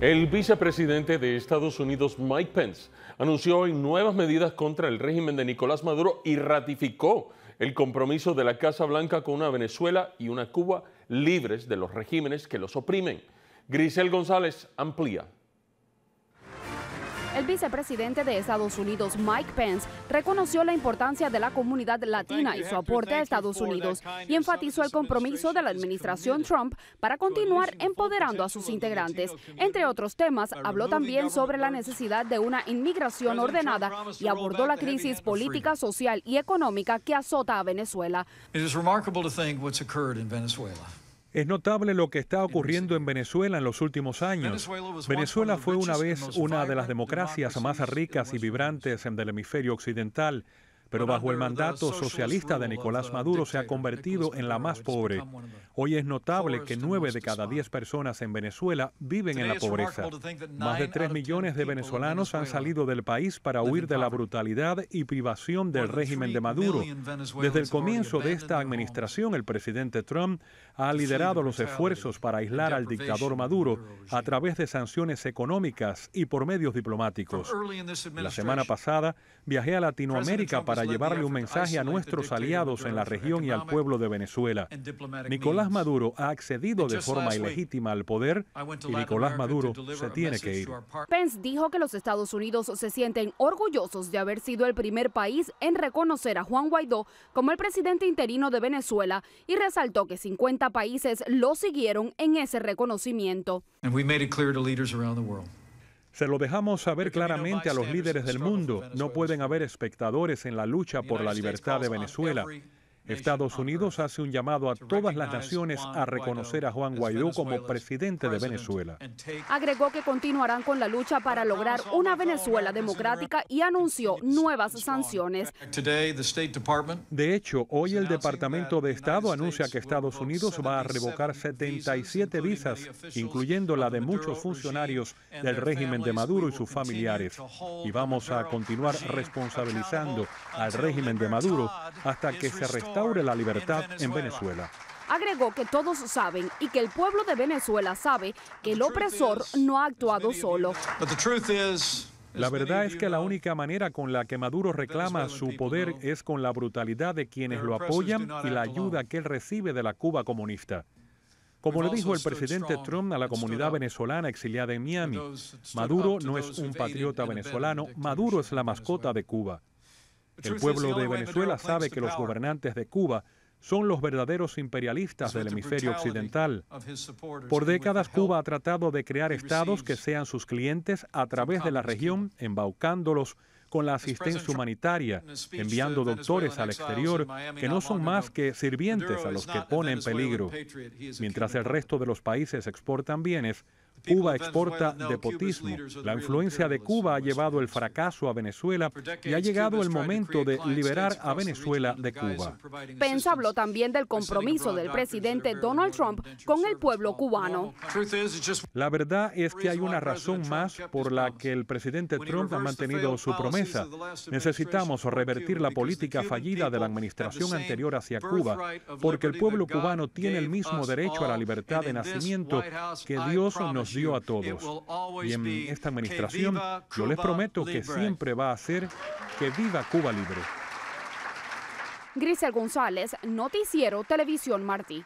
El vicepresidente de Estados Unidos, Mike Pence, anunció hoy nuevas medidas contra el régimen de Nicolás Maduro y ratificó el compromiso de la Casa Blanca con una Venezuela y una Cuba libres de los regímenes que los oprimen. Grisel González amplía. El vicepresidente de Estados Unidos, Mike Pence, reconoció la importancia de la comunidad latina y su aporte a Estados Unidos y enfatizó el compromiso de la administración Trump para continuar empoderando a sus integrantes. Entre otros temas, habló también sobre la necesidad de una inmigración ordenada y abordó la crisis política, social y económica que azota a Venezuela. Venezuela. Es notable lo que está ocurriendo en Venezuela en los últimos años. Venezuela fue una vez una de las democracias más ricas y vibrantes del hemisferio occidental pero bajo el mandato socialista de Nicolás Maduro se ha convertido en la más pobre. Hoy es notable que nueve de cada diez personas en Venezuela viven en la pobreza. Más de tres millones de venezolanos han salido del país para huir de la brutalidad y privación del régimen de Maduro. Desde el comienzo de esta administración, el presidente Trump ha liderado los esfuerzos para aislar al dictador Maduro a través de sanciones económicas y por medios diplomáticos. La semana pasada viajé a Latinoamérica para llevarle un mensaje a nuestros aliados en la región y al pueblo de Venezuela. Nicolás Maduro ha accedido de forma ilegítima al poder y Nicolás Maduro se tiene que ir. Pence dijo que los Estados Unidos se sienten orgullosos de haber sido el primer país en reconocer a Juan Guaidó como el presidente interino de Venezuela y resaltó que 50 países lo siguieron en ese reconocimiento. Se lo dejamos saber claramente a los líderes del mundo. No pueden haber espectadores en la lucha por la libertad de Venezuela. Estados Unidos hace un llamado a todas las naciones a reconocer a Juan Guaidó como presidente de Venezuela. Agregó que continuarán con la lucha para lograr una Venezuela democrática y anunció nuevas sanciones. De hecho, hoy el Departamento de Estado anuncia que Estados Unidos va a revocar 77 visas, incluyendo la de muchos funcionarios del régimen de Maduro y sus familiares. Y vamos a continuar responsabilizando al régimen de Maduro hasta que se restaure la libertad en Venezuela. Agregó que todos saben y que el pueblo de Venezuela sabe que el opresor no ha actuado solo. La verdad es que la única manera con la que Maduro reclama su poder es con la brutalidad de quienes lo apoyan y la ayuda que él recibe de la Cuba comunista. Como le dijo el presidente Trump a la comunidad venezolana exiliada en Miami, Maduro no es un patriota venezolano, Maduro es la mascota de Cuba. El pueblo de Venezuela sabe que los gobernantes de Cuba son los verdaderos imperialistas del hemisferio occidental. Por décadas Cuba ha tratado de crear estados que sean sus clientes a través de la región, embaucándolos con la asistencia humanitaria, enviando doctores al exterior que no son más que sirvientes a los que pone en peligro. Mientras el resto de los países exportan bienes, Cuba exporta depotismo. La influencia de Cuba ha llevado el fracaso a Venezuela y ha llegado el momento de liberar a Venezuela de Cuba. Pence habló también del compromiso del presidente Donald Trump con el pueblo cubano. La verdad es que hay una razón más por la que el presidente Trump ha mantenido su promesa. Necesitamos revertir la política fallida de la administración anterior hacia Cuba, porque el pueblo cubano tiene el mismo derecho a la libertad de nacimiento que Dios nos dio a todos. Y en esta administración yo les prometo que siempre va a ser que viva Cuba libre. Grisel González, Noticiero Televisión Martí.